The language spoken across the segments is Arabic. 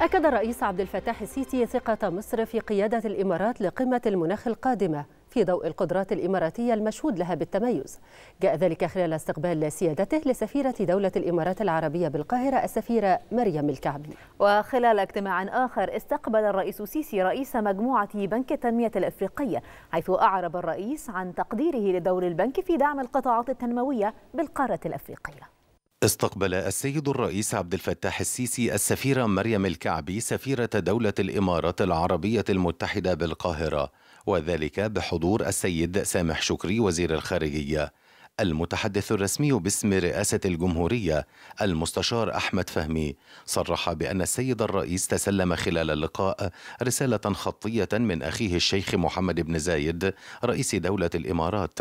أكد الرئيس عبد الفتاح السيسي ثقة مصر في قيادة الإمارات لقمة المناخ القادمة في ضوء القدرات الإماراتية المشهود لها بالتميز جاء ذلك خلال استقبال سيادته لسفيرة دولة الإمارات العربية بالقاهرة السفيرة مريم الكعبي وخلال اجتماع آخر استقبل الرئيس السيسي رئيس مجموعة بنك التنمية الأفريقية حيث أعرب الرئيس عن تقديره لدور البنك في دعم القطاعات التنموية بالقارة الأفريقية استقبل السيد الرئيس عبد الفتاح السيسي السفيرة مريم الكعبي سفيرة دولة الإمارات العربية المتحدة بالقاهرة وذلك بحضور السيد سامح شكري وزير الخارجية المتحدث الرسمي باسم رئاسة الجمهورية المستشار أحمد فهمي صرح بأن السيد الرئيس تسلم خلال اللقاء رسالة خطية من أخيه الشيخ محمد بن زايد رئيس دولة الإمارات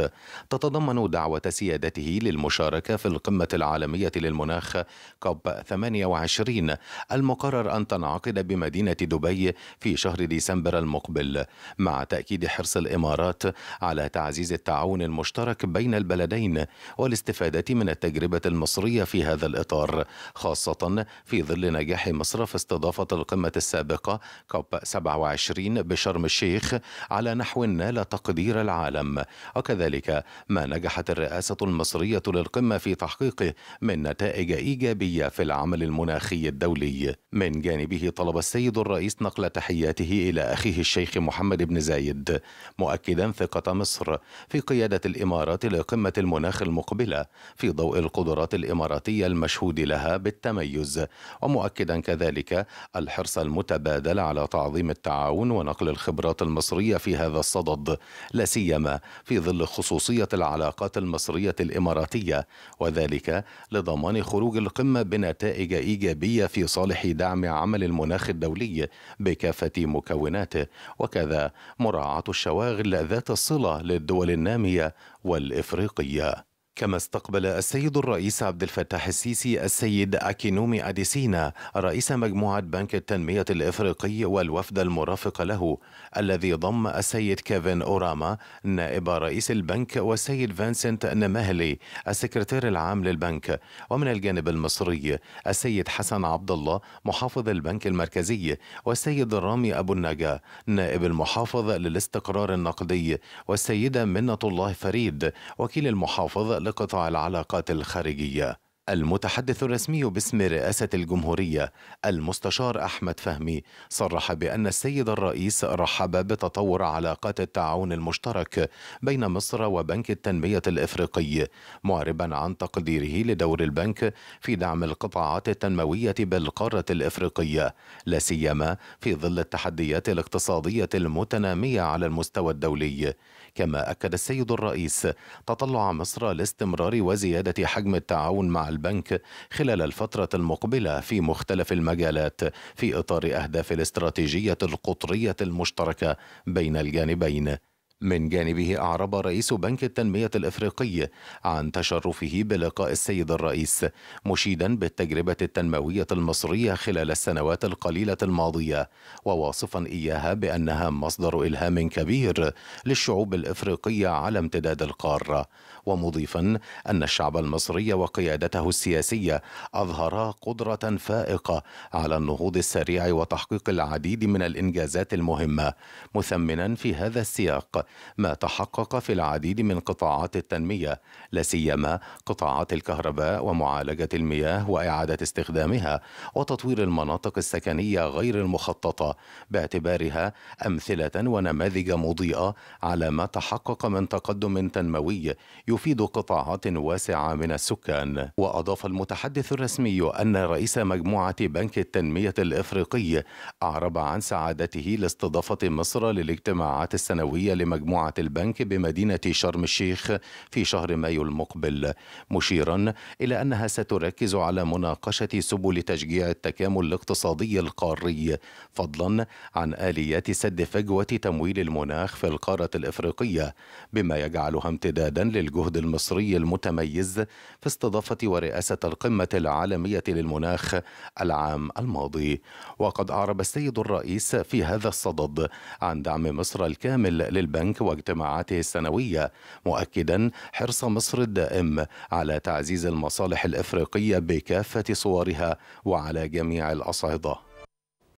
تتضمن دعوة سيادته للمشاركة في القمة العالمية للمناخ كوب 28 المقرر أن تنعقد بمدينة دبي في شهر ديسمبر المقبل مع تأكيد حرص الإمارات على تعزيز التعاون المشترك بين البلدين الدولتين والاستفادة من التجربة المصرية في هذا الإطار خاصة في ظل نجاح مصر في استضافة القمة السابقة كوب 27 بشرم الشيخ على نحو نال تقدير العالم وكذلك ما نجحت الرئاسة المصرية للقمة في تحقيقه من نتائج إيجابية في العمل المناخي الدولي من جانبه طلب السيد الرئيس نقل تحياته إلى أخيه الشيخ محمد بن زايد مؤكدا ثقة مصر في قيادة الإمارات لقمة الم... المناخ المقبله في ضوء القدرات الاماراتيه المشهود لها بالتميز ومؤكدا كذلك الحرص المتبادل على تعظيم التعاون ونقل الخبرات المصريه في هذا الصدد لا سيما في ظل خصوصيه العلاقات المصريه الاماراتيه وذلك لضمان خروج القمه بنتائج ايجابيه في صالح دعم عمل المناخ الدولي بكافه مكوناته وكذا مراعاه الشواغل ذات الصله للدول الناميه والإفريقية كما استقبل السيد الرئيس عبد الفتاح السيسي السيد أكينومي أديسينا رئيس مجموعة بنك التنمية الإفريقي والوفد المرافق له الذي ضم السيد كيفن أوراما نائب رئيس البنك والسيد فانسنت نمهلي السكرتير العام للبنك ومن الجانب المصري السيد حسن عبد الله محافظ البنك المركزي والسيد رامي أبو النجا نائب المحافظ للاستقرار النقدي والسيدة منة الله فريد وكيل المحافظ لقطاع العلاقات الخارجية المتحدث الرسمي باسم رئاسة الجمهورية المستشار أحمد فهمي صرح بأن السيد الرئيس رحب بتطور علاقات التعاون المشترك بين مصر وبنك التنمية الإفريقي معربا عن تقديره لدور البنك في دعم القطاعات التنموية بالقارة الإفريقية لا سيما في ظل التحديات الاقتصادية المتنامية على المستوى الدولي كما أكد السيد الرئيس تطلع مصر لاستمرار وزيادة حجم التعاون مع البنك خلال الفترة المقبلة في مختلف المجالات في إطار أهداف الاستراتيجية القطرية المشتركة بين الجانبين من جانبه أعرب رئيس بنك التنمية الإفريقي عن تشرفه بلقاء السيد الرئيس مشيدا بالتجربة التنموية المصرية خلال السنوات القليلة الماضية وواصفا إياها بأنها مصدر إلهام كبير للشعوب الإفريقية على امتداد القارة ومضيفا أن الشعب المصري وقيادته السياسية أظهرا قدرة فائقة على النهوض السريع وتحقيق العديد من الإنجازات المهمة مثمنا في هذا السياق ما تحقق في العديد من قطاعات التنمية سيما قطاعات الكهرباء ومعالجة المياه وإعادة استخدامها وتطوير المناطق السكنية غير المخططة باعتبارها أمثلة ونماذج مضيئة على ما تحقق من تقدم تنموي يفيد قطاعات واسعة من السكان وأضاف المتحدث الرسمي أن رئيس مجموعة بنك التنمية الإفريقي أعرب عن سعادته لاستضافة مصر للاجتماعات السنوية لمجموعة مجموعة البنك بمدينة شرم الشيخ في شهر مايو المقبل مشيرا إلى أنها ستركز على مناقشة سبل تشجيع التكامل الاقتصادي القاري فضلا عن آليات سد فجوة تمويل المناخ في القارة الإفريقية بما يجعلها امتدادا للجهد المصري المتميز في استضافة ورئاسة القمة العالمية للمناخ العام الماضي وقد أعرب السيد الرئيس في هذا الصدد عن دعم مصر الكامل للبنك بنك واجتماعاته السنوية مؤكدا حرص مصر الدائم على تعزيز المصالح الإفريقية بكافة صورها وعلى جميع الأصعدة